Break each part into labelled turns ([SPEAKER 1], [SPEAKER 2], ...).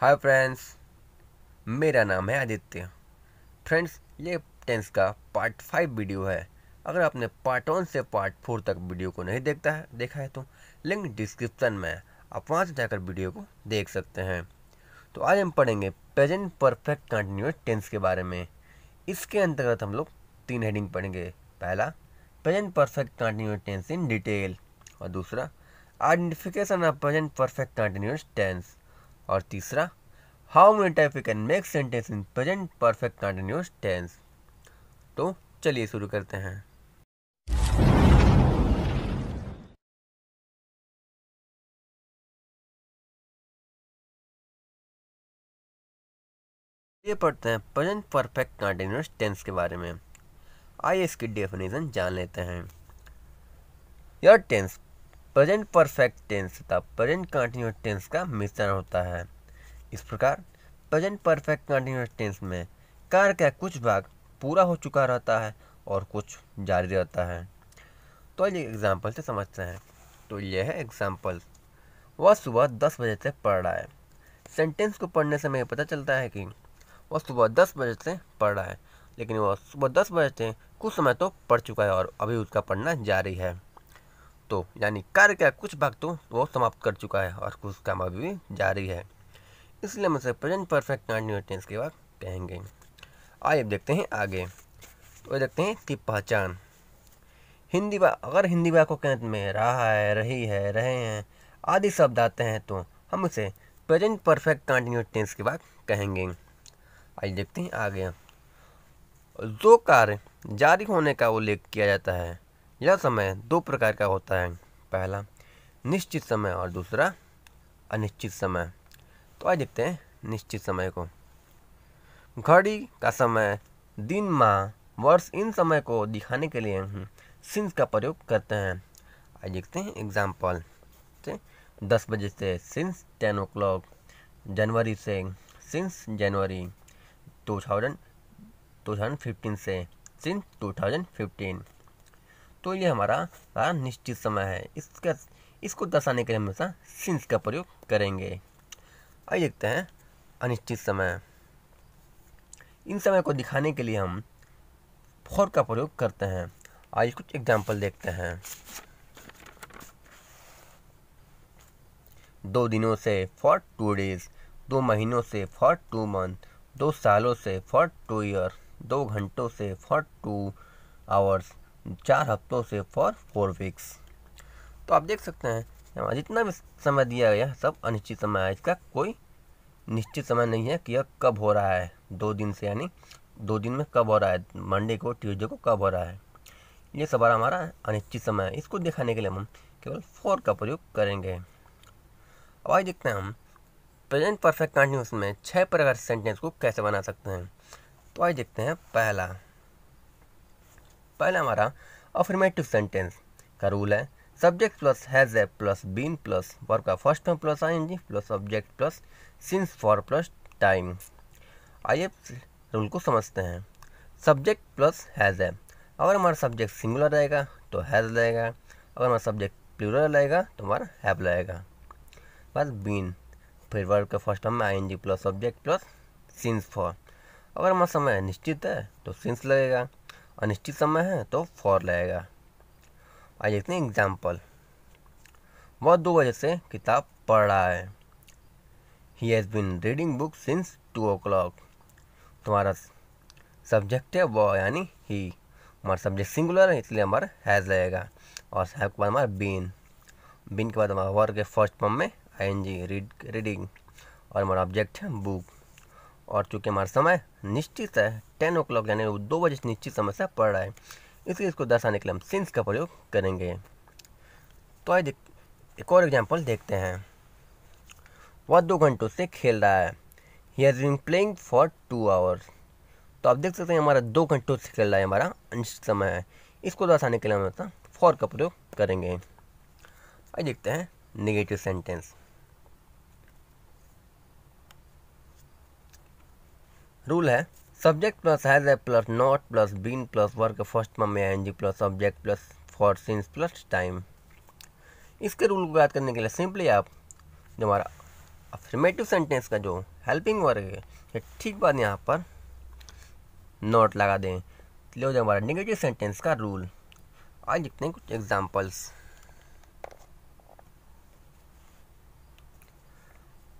[SPEAKER 1] hi friends मेरा नाम है आदित्य फ्रेंड्स ये टेंस का पार्ट फाइव वीडियो है अगर आपने पार्ट वन से पार्ट फोर तक वीडियो को नहीं देखता है देखा है तो लिंक डिस्क्रिप्शन में आप वहाँ से जाकर वीडियो को देख सकते हैं तो आज हम पढ़ेंगे प्रेजेंट परफेक्ट कंटिन्यूस टेंस के बारे में इसके अंतर्गत हम लोग तीन हेडिंग पढ़ेंगे पहला present perfect continuous tense in detail और दूसरा identification of present perfect continuous tense और तीसरा how many type you can make sentence in present perfect continuous tense तो चलिए शुरू करते हैं ये पढ़ते हैं प्रेजेंट परफेक्ट कंटिन्यूस टेंस के बारे में आइए इसकी डेफिनेशन जान लेते हैं यह टेंस प्रेजेंट परफेक्ट टेंस तथा प्रेजेंट कंटिन्यूस टेंस का मिश्रण होता है इस प्रकार प्रेजेंट परफेक्ट कंटिन्यूस टेंस में कार्य का कुछ भाग पूरा हो चुका रहता है और कुछ जारी रहता है तो ये एग्ज़ाम्पल से समझते हैं तो ये है एग्ज़ाम्पल वह सुबह दस बजे से पढ़ रहा है सेंटेंस को पढ़ने से मुझे पता चलता है कि वह सुबह दस बजे से पढ़ रहा है लेकिन वह सुबह दस बजे से कुछ समय तो पढ़ चुका है और अभी उसका पढ़ना जारी है तो यानी कार्य का कुछ भाग तो वो समाप्त कर चुका है और कुछ काम अभी भी जारी है इसलिए हम उसे प्रेजेंट परफेक्ट कंटिन्यू टेंस के बाद कहेंगे आइए देखते हैं आगे तो देखते हैं कि पहचान हिंदी बा अगर हिंदी को कहत में रहा है रही है रहे हैं आदि शब्द आते हैं तो हम उसे प्रेजेंट परफेक्ट कंटिन्यू टेंस के बाद कहेंगे आइए देखते हैं आगे जो कार्य जारी होने का उल्लेख किया जाता है यह समय दो प्रकार का होता है पहला निश्चित समय और दूसरा अनिश्चित समय तो आज देखते हैं निश्चित समय को घड़ी का समय दिन माह वर्ष इन समय को दिखाने के लिए सिंस का प्रयोग करते हैं आज देखते हैं एग्जाम्पल दस बजे से सिंस टेन ओ क्लॉक जनवरी से since January two thousand two thousand fifteen से सिंस टू थाउजेंड फिफ्टीन तो ये हमारा निश्चित समय है इसका इसको दर्शाने के लिए हमेशा सिंस का प्रयोग करेंगे आइए देखते हैं अनिश्चित समय इन समय को दिखाने के लिए हम फोर का प्रयोग करते हैं आइए कुछ एग्जाम्पल देखते हैं दो दिनों से फॉर टू डेज दो महीनों से फॉर टू मंथ दो सालों से फॉर टू ईयर दो घंटों से फॉर टू आवर्स चार हफ्तों से फॉर फोर वीक्स तो आप देख सकते हैं जितना भी समय दिया गया सब अनिश्चित समय है इसका कोई निश्चित समय नहीं है कि यह कब हो रहा है दो दिन से यानी दो दिन में कब हो रहा है मंडे को ट्यूजडे को कब हो रहा है ये सवार हमारा अनिश्चित समय है इसको दिखाने के लिए हम केवल फोर का प्रयोग करेंगे अब आइए देखते हैं हम प्रेजेंट परफेक्ट कंटिन्यूस में छः प्रकार सेंटेंस को कैसे बना सकते हैं तो आइए देखते हैं पहला पहला हमारा अफर्मेटिव सेंटेंस का रूल है subject plus has a plus been plus verb का first form plus I N G plus subject plus since for plus time आइए रूल को समझते हैं सब्जेक्ट प्लस हैज़ ए अगर हमारा सब्जेक्ट सिंगुलर रहेगा तो हैज़ रहेगा अगर हमारा सब्जेक्ट प्लूरल रहेगा तो हमारा हैव रहेगा बस बीन फिर वर्ब के फर्स्ट फॉर्म में I N G plus subject plus since for अगर हमारा समय निश्चित है तो सिंस लगेगा अनिश्चित समय है तो फॉर लगेगा आज देखते हैं एग्जाम्पल वह दो बजे से किताब पढ़ रहा है he has been reading book since two o'clock तुम्हारा सब्जेक्ट है वह यानी ही हमारा सब्जेक्ट सिंगुलर है इसलिए हमारा हैज़ लगेगा और साहब के बाद हमारा बीन बीन के बाद हमारा वर्ग के फर्स्ट फॉर्म में I N G read reading और हमारा ऑब्जेक्ट है बुक और चूँकि हमारा समय निश्चित है टेन ओ क्लॉक यानी दो बजे निश्चित समय से पड़ रहा है इसलिए इसको दर्शाने के लिए हम सिंस का प्रयोग करेंगे तो आइए एक और एग्जाम्पल देखते हैं वह दो घंटों से खेल रहा है he has been playing for two hours तो आप देख सकते हैं हमारा दो घंटों से खेल रहा है हमारा अनिश्चित समय है इसको दर्शाने के लिए हम फॉर का प्रयोग करेंगे आइए देखते हैं निगेटिव सेंटेंस रूल है सब्जेक्ट प्लस हैज है plus not plus been plus work first में I plus subject plus for since plus time इसके रूल को याद करने के लिए सिंपली आप जो हमारा अफर्मेटिव सेंटेंस का जो हेल्पिंग वर्क है ये ठीक बाद यहाँ पर नॉट लगा दें लो जो हमारा निगेटिव सेंटेंस का रूल आज लिखते हैं कुछ एग्जाम्पल्स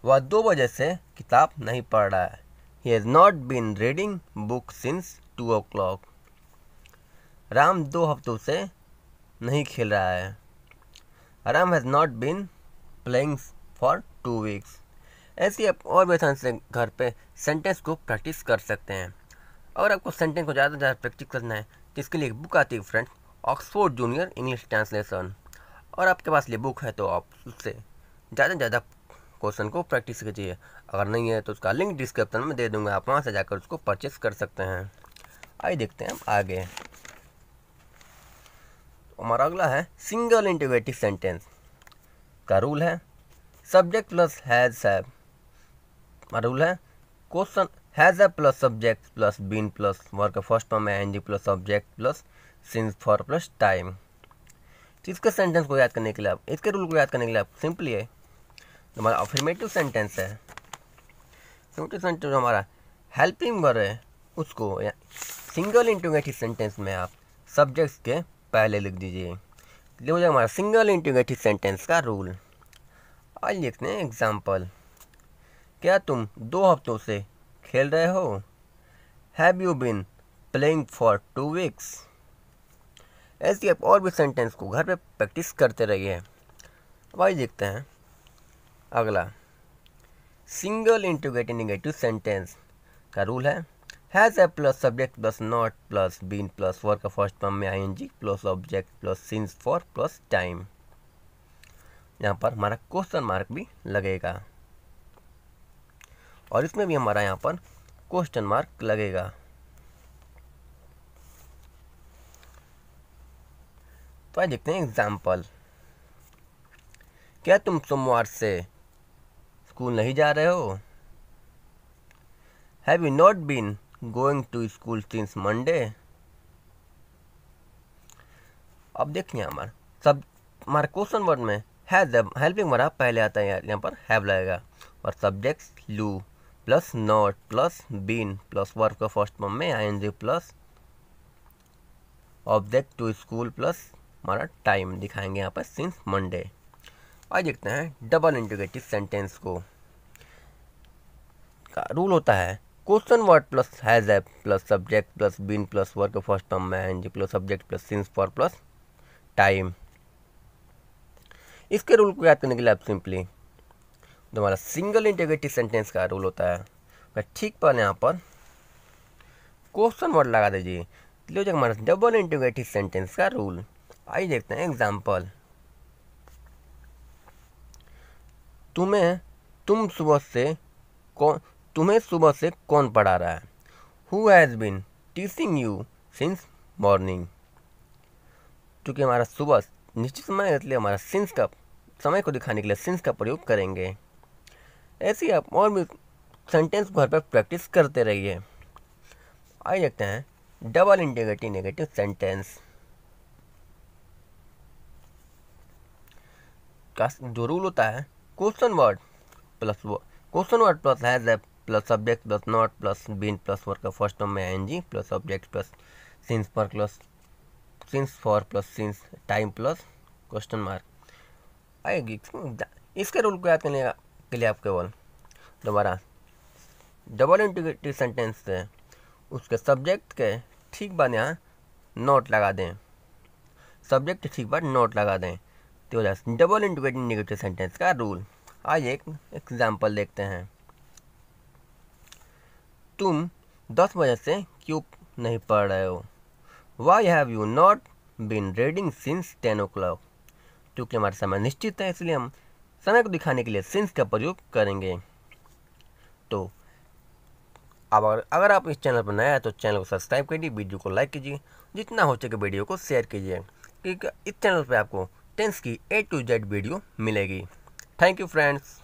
[SPEAKER 1] वह दो बजे से किताब नहीं पढ़ रहा है He has not been reading book since two o'clock Ram दो हफ्तों से नहीं खेल रहा है Ram has not been playing for two weeks ऐसे आप और भी आसान से घर पे सेंटेंस को प्रैक्टिस कर सकते हैं और आपको सेंटेंस को ज़्यादा से ज़्यादा प्रैक्टिस करना है तो इसके लिए एक बुक आती है friend Oxford junior English translation और आपके पास ये बुक है तो आप उससे ज़्यादा से ज़्यादा क्वेश्चन को प्रैक्टिस कीजिए अगर नहीं है तो उसका लिंक डिस्क्रिप्शन में दे दूंगा आप वहाँ से जाकर उसको परचेस कर सकते हैं आइए देखते हैं हम आगे तो हमारा अगला है सिंगल इंटीग्रेटिव सेंटेंस का रूल है subject plus has have rule है क्वेश्चन हैज है plus subject plus been plus work first form है NG plus subject plus since for plus time इसके सेंटेंस को याद करने के लिए आप इसके रूल को याद करने के लिए आप सिंपली है हमारा अफर्मेटिव सेंटेंस है अफर्मेटिव सेंटेंस हमारा हेल्पिंग वर्ब है उसको सिंगल इंटोगेटिव सेंटेंस में आप सब्जेक्ट्स के पहले लिख दीजिए हो जाएगा हमारा सिंगल इंटोगेटिव सेंटेंस का रूल आज देखते हैं एग्जाम्पल क्या तुम दो हफ्तों से खेल रहे हो have you been playing for two weeks ऐसे आप और भी सेंटेंस को घर पे प्रैक्टिस करते रहिए अब आइए देखते हैं अगला सिंगल इंटीग्रेटेड निगेटिव सेंटेंस का रूल है has a plus subject plus not plus been plus work का फर्स्ट फॉर्म में I N G plus object plus since for plus time यहाँ पर हमारा क्वेश्चन मार्क भी लगेगा और इसमें भी हमारा यहाँ पर क्वेश्चन मार्क लगेगा तो आज देखते हैं एग्जाम्पल क्या तुम सोमवार से स्कूल नहीं जा रहे हो have you not been going to school since Monday अब देखिए हमारा सब हमारे क्वेश्चन वर्ड में हैज हेल्पिंग वर्ड पहले आता है यहाँ पर हैव लगेगा और सब्जेक्ट लू plus not plus been plus work का फर्स्ट फॉर्म में I N G plus object to school plus हमारा टाइम दिखाएंगे यहाँ पर सिंस मंडे आज देखते हैं डबल इंटीग्रेटिव सेंटेंस को का रूल होता है question word plus has a plus subject plus been plus work first term में NG plus subject plus since for plus time इसके रूल को याद करने के लिए आप सिंपली जो हमारा सिंगल इंटीग्रेटिव सेंटेंस का रूल होता है ठीक पहले यहाँ पर क्वेश्चन वर्ड लगा दीजिए हमारा डबल इंटीग्रेटिव सेंटेंस का रूल आइए देखते हैं एग्जाम्पल तुम्हें तुम सुबह से कौन तुम्हें सुबह से कौन पढ़ा रहा है who has been teaching you since morning चूँकि हमारा सुबह निश्चित समय इसलिए हमारा सिंस का समय को दिखाने के लिए सिंस का प्रयोग करेंगे ऐसे ही आप और भी सेंटेंस घर पर प्रैक्टिस करते रहिए आइए देखते हैं डबल इंटीग्रेटिव नेगेटिव सेंटेंस का जो रूल होता है question word plus question word plus has है plus subject plus not plus been plus work का फर्स्ट टर्म में N plus subject plus since पर plus since for plus since time plus question mark आएगी इसके rule को याद करने के लिए आप केवल दोबारा डबल इंटीग्रेटिव सेंटेंस से उसके सब्जेक्ट के ठीक बाद यहाँ नोट लगा दें सब्जेक्ट ठीक बाद नोट लगा दें तो दस डबल इंटीग्रेटिंग निगेटिव सेंटेंस का रूल आइए एक एग्जाम्पल देखते हैं तुम दस बजे से क्यों नहीं पढ़ रहे हो why have you not been reading since ten o'clock क्योंकि हमारा समय निश्चित है इसलिए हम समय को दिखाने के लिए सिंस का प्रयोग करेंगे तो अब अगर अगर आप इस चैनल पर नया है तो चैनल को सब्सक्राइब कीजिए वीडियो को लाइक कीजिए जितना हो सके वीडियो को शेयर कीजिए क्योंकि इस चैनल पर आपको टेंस की ए टू जेड वीडियो मिलेगी थैंक यू फ्रेंड्स